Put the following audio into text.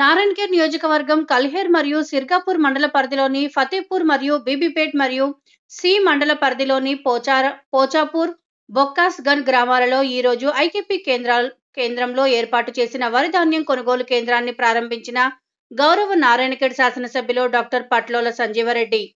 నారాయణఖేడ్ నియోజకవర్గం కల్హేర్ మరియు సిర్గాపూర్ మండల పరిధిలోని ఫతేపూర్ మరియు బీబీపేట్ మరియు సి మండల పరిధిలోని పోచార పోచాపూర్ బొక్కాస్గన్ గ్రామాలలో ఈరోజు ఐకేపీ కేంద్రాలు కేంద్రంలో ఏర్పాటు చేసిన వరి ధాన్యం కొనుగోలు కేంద్రాన్ని ప్రారంభించిన గౌరవ నారాయణఖేడ్ శాసనసభ్యులు డాక్టర్ పట్లోల సంజీవరెడ్డి